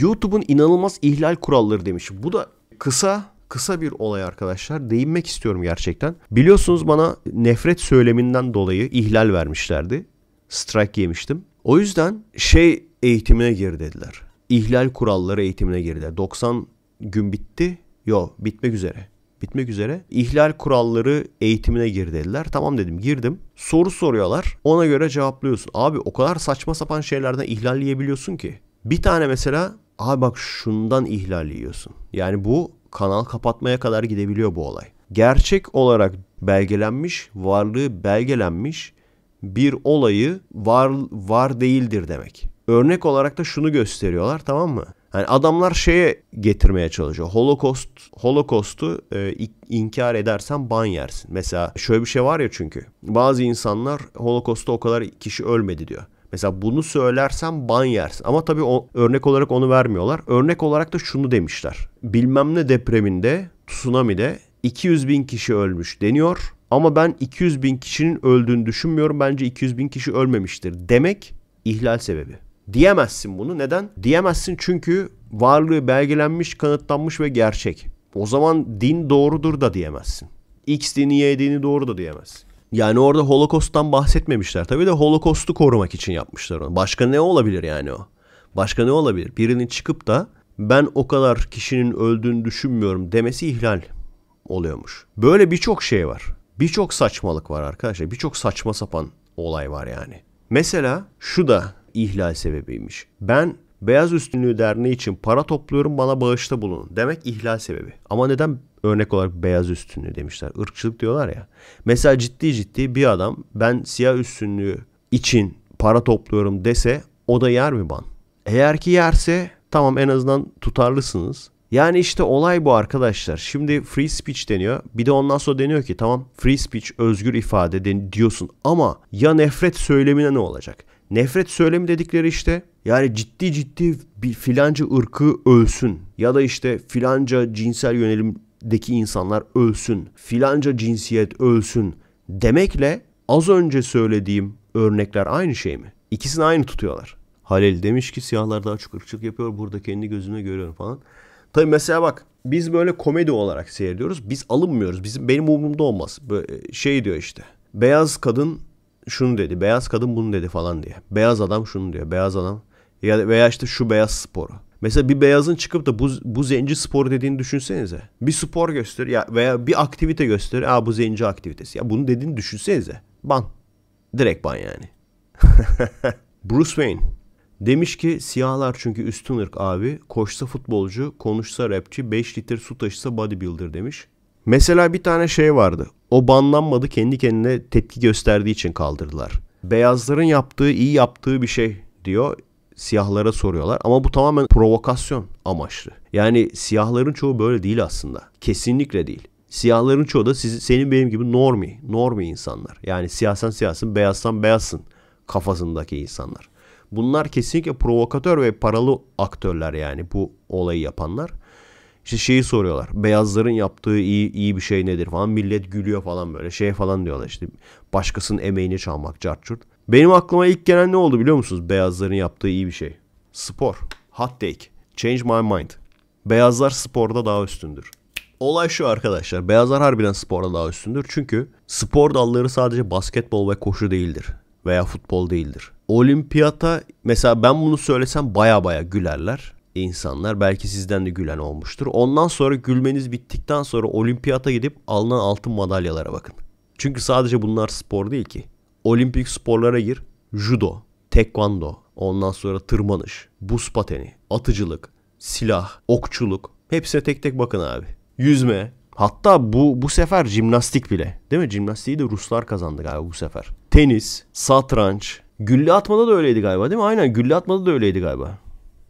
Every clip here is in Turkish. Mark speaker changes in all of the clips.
Speaker 1: YouTube'un inanılmaz ihlal kuralları demiş. Bu da kısa kısa bir olay arkadaşlar. Değinmek istiyorum gerçekten. Biliyorsunuz bana nefret söyleminden dolayı ihlal vermişlerdi. Strike yemiştim. O yüzden şey eğitimine gir dediler. İhlal kuralları eğitimine girdiler. 90 gün bitti. Yo bitmek üzere. Bitmek üzere. İhlal kuralları eğitimine gir dediler. Tamam dedim girdim. Soru soruyorlar. Ona göre cevaplıyorsun. Abi o kadar saçma sapan şeylerden ihlal yiyebiliyorsun ki. Bir tane mesela Abi bak şundan ihlal yiyorsun. Yani bu kanal kapatmaya kadar gidebiliyor bu olay. Gerçek olarak belgelenmiş, varlığı belgelenmiş bir olayı var var değildir demek. Örnek olarak da şunu gösteriyorlar tamam mı? Yani adamlar şeye getirmeye çalışıyor. Holocaust, Holocaust'u e, inkar edersen ban yersin. Mesela şöyle bir şey var ya çünkü. Bazı insanlar Holocaust'ta o kadar kişi ölmedi diyor. Mesela bunu söylersen ban yersin. Ama tabii o, örnek olarak onu vermiyorlar. Örnek olarak da şunu demişler. Bilmem ne depreminde, tsunami'de 200 bin kişi ölmüş deniyor. Ama ben 200 bin kişinin öldüğünü düşünmüyorum. Bence 200 bin kişi ölmemiştir. Demek ihlal sebebi. Diyemezsin bunu. Neden? Diyemezsin çünkü varlığı belgelenmiş, kanıtlanmış ve gerçek. O zaman din doğrudur da diyemezsin. X dini, Y dini doğru da diyemezsin. Yani orada Holocaust'tan bahsetmemişler. Tabii de Holocaust'u korumak için yapmışlar onu. Başka ne olabilir yani o? Başka ne olabilir? Birinin çıkıp da ben o kadar kişinin öldüğünü düşünmüyorum demesi ihlal oluyormuş. Böyle birçok şey var. Birçok saçmalık var arkadaşlar. Birçok saçma sapan olay var yani. Mesela şu da ihlal sebebiymiş. Ben Beyaz Üstünlüğü Derneği için para topluyorum bana bağışta bulunun. Demek ihlal sebebi. Ama neden örnek olarak beyaz üstünlüğü demişler. Irkçılık diyorlar ya. Mesela ciddi ciddi bir adam ben siyah üstünlüğü için para topluyorum dese o da yer mi ban? Eğer ki yerse tamam en azından tutarlısınız. Yani işte olay bu arkadaşlar. Şimdi free speech deniyor. Bir de ondan sonra deniyor ki tamam free speech özgür ifade diyorsun ama ya nefret söylemine ne olacak? Nefret söylemi dedikleri işte yani ciddi ciddi bir filanca ırkı ölsün ya da işte filanca cinsel yönelim deki insanlar ölsün, filanca cinsiyet ölsün demekle az önce söylediğim örnekler aynı şey mi? İkisini aynı tutuyorlar. Halil demiş ki siyahlar daha çok ırkçılık yapıyor. Burada kendi gözüme görüyorum falan. Tabii mesela bak biz böyle komedi olarak seyrediyoruz. Biz alınmıyoruz. Bizim benim umurumda olmaz. Böyle şey diyor işte. Beyaz kadın şunu dedi. Beyaz kadın bunu dedi falan diye. Beyaz adam şunu diyor. Beyaz adam ya da veya işte şu beyaz sporu. Mesela bir beyazın çıkıp da bu, bu zenci spor dediğini düşünsenize. Bir spor göster ya veya bir aktivite göster. Aa bu zenci aktivitesi. Ya bunu dediğini düşünsenize. Ban. Direkt ban yani. Bruce Wayne Demiş ki siyahlar çünkü üstün ırk abi. Koşsa futbolcu, konuşsa rapçi, 5 litre su taşısa bodybuilder demiş. Mesela bir tane şey vardı. O banlanmadı kendi kendine tepki gösterdiği için kaldırdılar. Beyazların yaptığı iyi yaptığı bir şey diyor siyahlara soruyorlar ama bu tamamen provokasyon amaçlı. Yani siyahların çoğu böyle değil aslında. Kesinlikle değil. Siyahların çoğu da siz, senin benim gibi normi, normi insanlar. Yani siyasen siyasın, beyazsan beyazsın kafasındaki insanlar. Bunlar kesinlikle provokatör ve paralı aktörler yani bu olayı yapanlar. İşte şeyi soruyorlar. Beyazların yaptığı iyi iyi bir şey nedir falan. Millet gülüyor falan böyle. Şey falan diyorlar işte. Başkasının emeğini çalmak, cartçurt. Benim aklıma ilk gelen ne oldu biliyor musunuz? Beyazların yaptığı iyi bir şey. Spor. Hot take. Change my mind. Beyazlar sporda daha üstündür. Olay şu arkadaşlar. Beyazlar harbiden sporda daha üstündür. Çünkü spor dalları sadece basketbol ve koşu değildir. Veya futbol değildir. Olimpiyata mesela ben bunu söylesem baya baya gülerler insanlar. Belki sizden de gülen olmuştur. Ondan sonra gülmeniz bittikten sonra olimpiyata gidip alınan altın madalyalara bakın. Çünkü sadece bunlar spor değil ki olimpik sporlara gir. Judo, tekvando, ondan sonra tırmanış, buz pateni, atıcılık, silah, okçuluk. Hepsine tek tek bakın abi. Yüzme, Hatta bu bu sefer jimnastik bile. Değil mi? Jimnastiği de Ruslar kazandı galiba bu sefer. Tenis, satranç, gülle atmada da öyleydi galiba değil mi? Aynen gülle atmada da öyleydi galiba.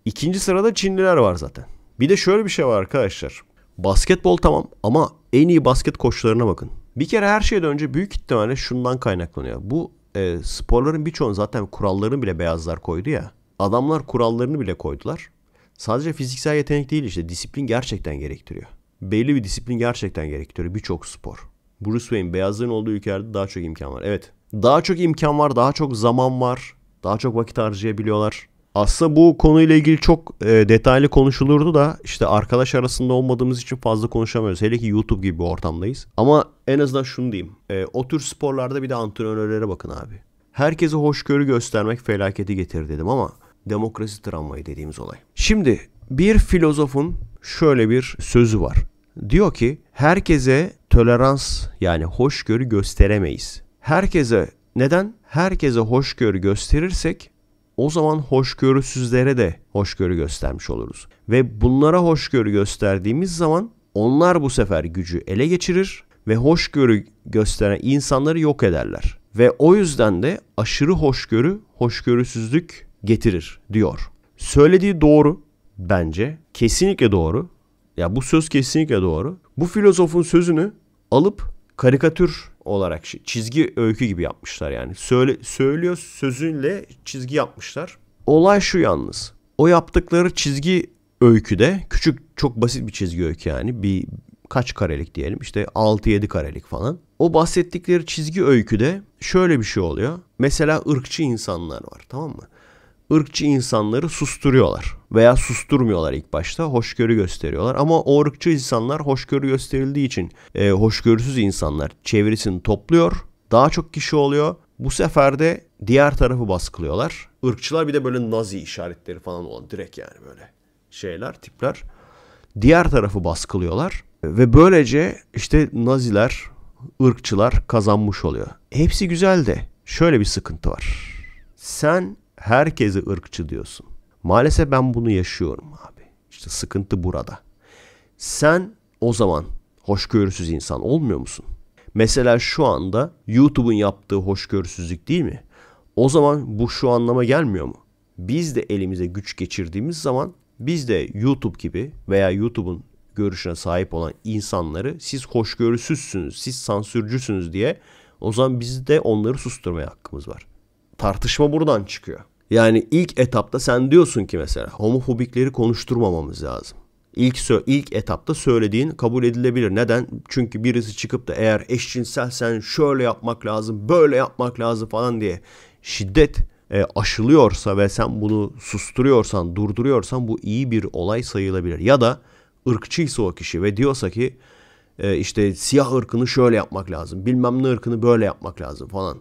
Speaker 1: İkinci sırada Çinliler var zaten. Bir de şöyle bir şey var arkadaşlar. Basketbol tamam ama en iyi basket koçlarına bakın. Bir kere her şeyden önce büyük ihtimalle şundan kaynaklanıyor. Bu e, sporların birçoğunu zaten kurallarını bile beyazlar koydu ya. Adamlar kurallarını bile koydular. Sadece fiziksel yetenek değil işte disiplin gerçekten gerektiriyor. Belli bir disiplin gerçekten gerektiriyor birçok spor. Bruce Wayne beyazların olduğu ülkelerde daha çok imkan var. Evet daha çok imkan var, daha çok zaman var, daha çok vakit harcayabiliyorlar. Aslında bu konuyla ilgili çok e, detaylı konuşulurdu da işte arkadaş arasında olmadığımız için fazla konuşamıyoruz. Hele ki YouTube gibi bir ortamdayız. Ama en azından şunu diyeyim. E, o tür sporlarda bir de antrenörlere bakın abi. Herkese hoşgörü göstermek felaketi getir dedim ama demokrasi travmayı dediğimiz olay. Şimdi bir filozofun şöyle bir sözü var. Diyor ki herkese tolerans yani hoşgörü gösteremeyiz. Herkese neden? Herkese hoşgörü gösterirsek o zaman hoşgörüsüzlere de hoşgörü göstermiş oluruz. Ve bunlara hoşgörü gösterdiğimiz zaman onlar bu sefer gücü ele geçirir ve hoşgörü gösteren insanları yok ederler. Ve o yüzden de aşırı hoşgörü hoşgörüsüzlük getirir diyor. Söylediği doğru bence. Kesinlikle doğru. Ya bu söz kesinlikle doğru. Bu filozofun sözünü alıp karikatür olarak çizgi öykü gibi yapmışlar yani. Söyle, söylüyor sözünle çizgi yapmışlar. Olay şu yalnız. O yaptıkları çizgi öyküde küçük çok basit bir çizgi öykü yani. Bir kaç karelik diyelim işte 6-7 karelik falan. O bahsettikleri çizgi öyküde şöyle bir şey oluyor. Mesela ırkçı insanlar var tamam mı? ırkçı insanları susturuyorlar veya susturmuyorlar ilk başta hoşgörü gösteriyorlar ama o ırkçı insanlar hoşgörü gösterildiği için e, hoşgörüsüz insanlar çevresini topluyor daha çok kişi oluyor bu sefer de diğer tarafı baskılıyorlar ırkçılar bir de böyle nazi işaretleri falan olan direkt yani böyle şeyler tipler diğer tarafı baskılıyorlar ve böylece işte naziler ırkçılar kazanmış oluyor hepsi güzel de şöyle bir sıkıntı var sen Herkesi ırkçı diyorsun. Maalesef ben bunu yaşıyorum abi. İşte sıkıntı burada. Sen o zaman hoşgörüsüz insan olmuyor musun? Mesela şu anda YouTube'un yaptığı hoşgörüsüzlük değil mi? O zaman bu şu anlama gelmiyor mu? Biz de elimize güç geçirdiğimiz zaman biz de YouTube gibi veya YouTube'un görüşüne sahip olan insanları siz hoşgörüsüzsünüz, siz sansürcüsünüz diye o zaman biz de onları susturmaya hakkımız var. Tartışma buradan çıkıyor. Yani ilk etapta sen diyorsun ki mesela homofobikleri konuşturmamamız lazım. İlk, ilk etapta söylediğin kabul edilebilir. Neden? Çünkü birisi çıkıp da eğer eşcinsel sen şöyle yapmak lazım, böyle yapmak lazım falan diye şiddet e, aşılıyorsa ve sen bunu susturuyorsan, durduruyorsan bu iyi bir olay sayılabilir. Ya da ırkçıysa o kişi ve diyorsa ki e, işte siyah ırkını şöyle yapmak lazım, bilmem ne ırkını böyle yapmak lazım falan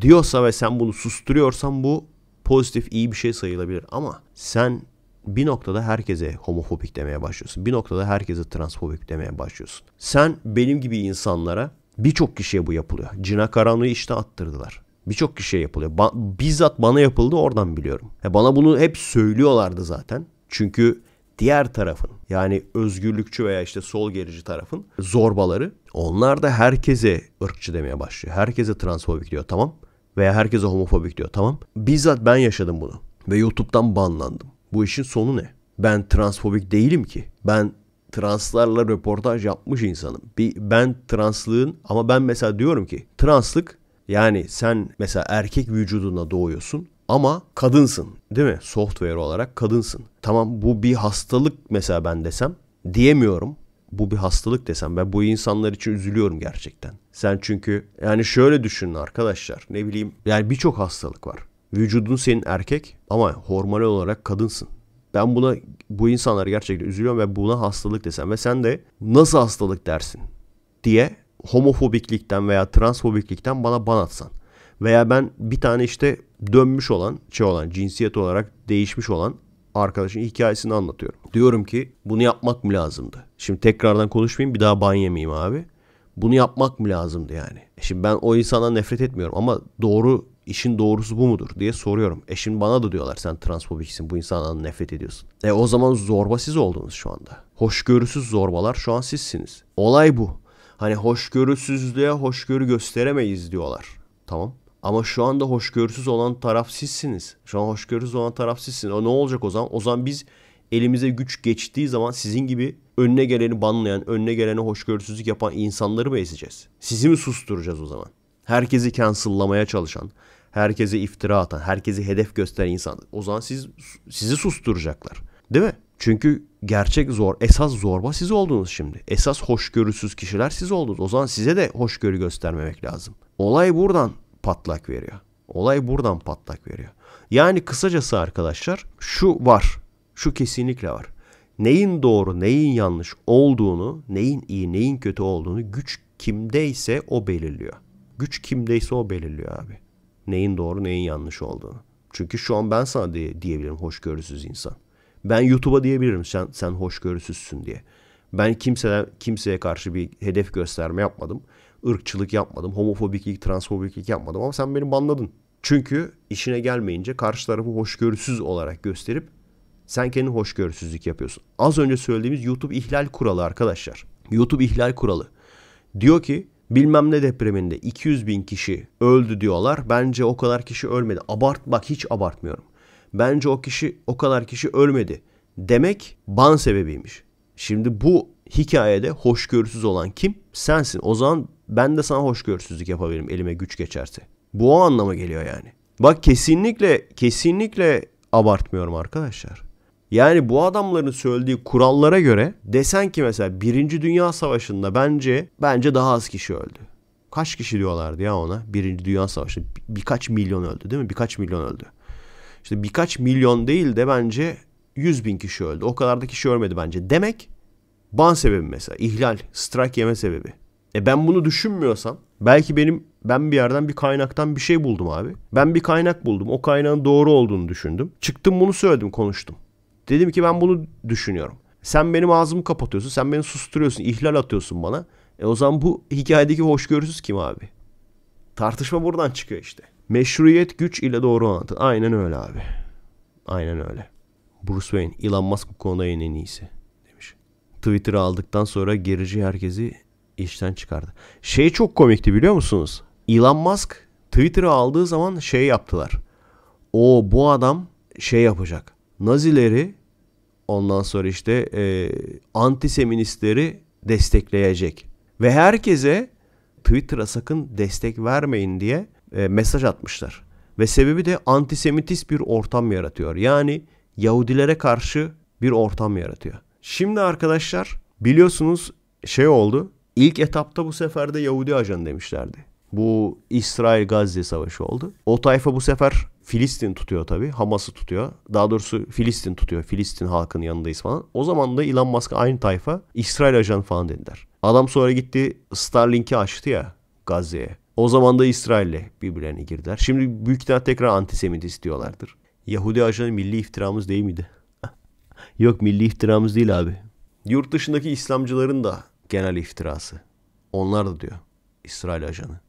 Speaker 1: diyorsa ve sen bunu susturuyorsan bu pozitif iyi bir şey sayılabilir ama sen bir noktada herkese homofobik demeye başlıyorsun. Bir noktada herkese transfobik demeye başlıyorsun. Sen benim gibi insanlara birçok kişiye bu yapılıyor. Cina karanlığı işte attırdılar. Birçok kişiye yapılıyor. Ba- bizzat bana yapıldı oradan biliyorum. He, bana bunu hep söylüyorlardı zaten. Çünkü diğer tarafın yani özgürlükçü veya işte sol gerici tarafın zorbaları onlar da herkese ırkçı demeye başlıyor. Herkese transfobik diyor tamam veya herkese homofobik diyor tamam. Bizzat ben yaşadım bunu ve YouTube'dan banlandım. Bu işin sonu ne? Ben transfobik değilim ki. Ben translarla röportaj yapmış insanım. Bir, ben translığın ama ben mesela diyorum ki translık yani sen mesela erkek vücuduna doğuyorsun ama kadınsın değil mi? Software olarak kadınsın. Tamam bu bir hastalık mesela ben desem diyemiyorum bu bir hastalık desem ben bu insanlar için üzülüyorum gerçekten. Sen çünkü yani şöyle düşünün arkadaşlar ne bileyim yani birçok hastalık var. Vücudun senin erkek ama hormonal olarak kadınsın. Ben buna bu insanlar gerçekten üzülüyorum ve buna hastalık desem ve sen de nasıl hastalık dersin diye homofobiklikten veya transfobiklikten bana ban atsan. Veya ben bir tane işte dönmüş olan şey olan cinsiyet olarak değişmiş olan arkadaşın hikayesini anlatıyorum. Diyorum ki bunu yapmak mı lazımdı? Şimdi tekrardan konuşmayayım bir daha ban yemeyeyim abi. Bunu yapmak mı lazımdı yani? E şimdi ben o insana nefret etmiyorum ama doğru işin doğrusu bu mudur diye soruyorum. E şimdi bana da diyorlar sen transfobiksin bu insandan nefret ediyorsun. E o zaman zorba siz oldunuz şu anda. Hoşgörüsüz zorbalar şu an sizsiniz. Olay bu. Hani hoşgörüsüzlüğe hoşgörü gösteremeyiz diyorlar. Tamam ama şu anda hoşgörüsüz olan taraf sizsiniz. Şu an hoşgörüsüz olan taraf sizsiniz. O ne olacak o zaman? O zaman biz elimize güç geçtiği zaman sizin gibi önüne geleni banlayan, önüne geleni hoşgörüsüzlük yapan insanları mı ezeceğiz? Sizi mi susturacağız o zaman? Herkesi cancel'lamaya çalışan, herkese iftira atan, herkesi hedef gösteren insan. O zaman siz sizi susturacaklar. Değil mi? Çünkü gerçek zor, esas zorba siz oldunuz şimdi. Esas hoşgörüsüz kişiler siz oldunuz. O zaman size de hoşgörü göstermemek lazım. Olay buradan patlak veriyor. Olay buradan patlak veriyor. Yani kısacası arkadaşlar şu var. Şu kesinlikle var. Neyin doğru, neyin yanlış olduğunu, neyin iyi, neyin kötü olduğunu güç kimdeyse o belirliyor. Güç kimdeyse o belirliyor abi. Neyin doğru, neyin yanlış olduğunu. Çünkü şu an ben sana diye, diyebilirim hoşgörüsüz insan. Ben YouTube'a diyebilirim sen sen hoşgörüsüzsün diye. Ben kimseden kimseye karşı bir hedef gösterme yapmadım ırkçılık yapmadım, homofobiklik, transfobiklik yapmadım ama sen beni banladın. Çünkü işine gelmeyince karşı tarafı hoşgörüsüz olarak gösterip sen kendi hoşgörüsüzlük yapıyorsun. Az önce söylediğimiz YouTube ihlal kuralı arkadaşlar. YouTube ihlal kuralı. Diyor ki bilmem ne depreminde 200 bin kişi öldü diyorlar. Bence o kadar kişi ölmedi. Abart bak hiç abartmıyorum. Bence o kişi o kadar kişi ölmedi. Demek ban sebebiymiş. Şimdi bu hikayede hoşgörüsüz olan kim? Sensin. O zaman ben de sana hoşgörüsüzlük yapabilirim elime güç geçerse. Bu o anlama geliyor yani. Bak kesinlikle kesinlikle abartmıyorum arkadaşlar. Yani bu adamların söylediği kurallara göre desen ki mesela Birinci Dünya Savaşı'nda bence bence daha az kişi öldü. Kaç kişi diyorlardı ya ona? Birinci Dünya Savaşı birkaç milyon öldü değil mi? Birkaç milyon öldü. İşte birkaç milyon değil de bence 100 bin kişi öldü. O kadar da kişi ölmedi bence. Demek Ban sebebi mesela. ihlal, strike yeme sebebi. E ben bunu düşünmüyorsam belki benim ben bir yerden bir kaynaktan bir şey buldum abi. Ben bir kaynak buldum. O kaynağın doğru olduğunu düşündüm. Çıktım bunu söyledim konuştum. Dedim ki ben bunu düşünüyorum. Sen benim ağzımı kapatıyorsun. Sen beni susturuyorsun. ihlal atıyorsun bana. E o zaman bu hikayedeki hoşgörüsüz kim abi? Tartışma buradan çıkıyor işte. Meşruiyet güç ile doğru orantı. Aynen öyle abi. Aynen öyle. Bruce Wayne, Elon Musk bu konuda en iyisi. Twitter'ı aldıktan sonra gerici herkesi işten çıkardı. Şey çok komikti biliyor musunuz? Elon Musk Twitter'ı aldığı zaman şey yaptılar. O bu adam şey yapacak. Nazileri ondan sonra işte e, antiseministleri destekleyecek. Ve herkese Twitter'a sakın destek vermeyin diye e, mesaj atmışlar. Ve sebebi de antisemitist bir ortam yaratıyor. Yani Yahudilere karşı bir ortam yaratıyor. Şimdi arkadaşlar biliyorsunuz şey oldu. İlk etapta bu sefer de Yahudi ajanı demişlerdi. Bu İsrail-Gazze savaşı oldu. O tayfa bu sefer Filistin tutuyor tabi, Hamas'ı tutuyor. Daha doğrusu Filistin tutuyor. Filistin halkın yanındayız falan. O zaman da Elon Musk'a aynı tayfa İsrail ajanı falan dediler. Adam sonra gitti Starlink'i açtı ya Gazze'ye. O zaman da İsrail'le birbirlerine girdiler. Şimdi büyük ihtimal tekrar antisemit istiyorlardır. Yahudi ajanı milli iftiramız değil miydi? Yok milli iftiramız değil abi. Yurt dışındaki İslamcıların da genel iftirası. Onlar da diyor İsrail ajanı.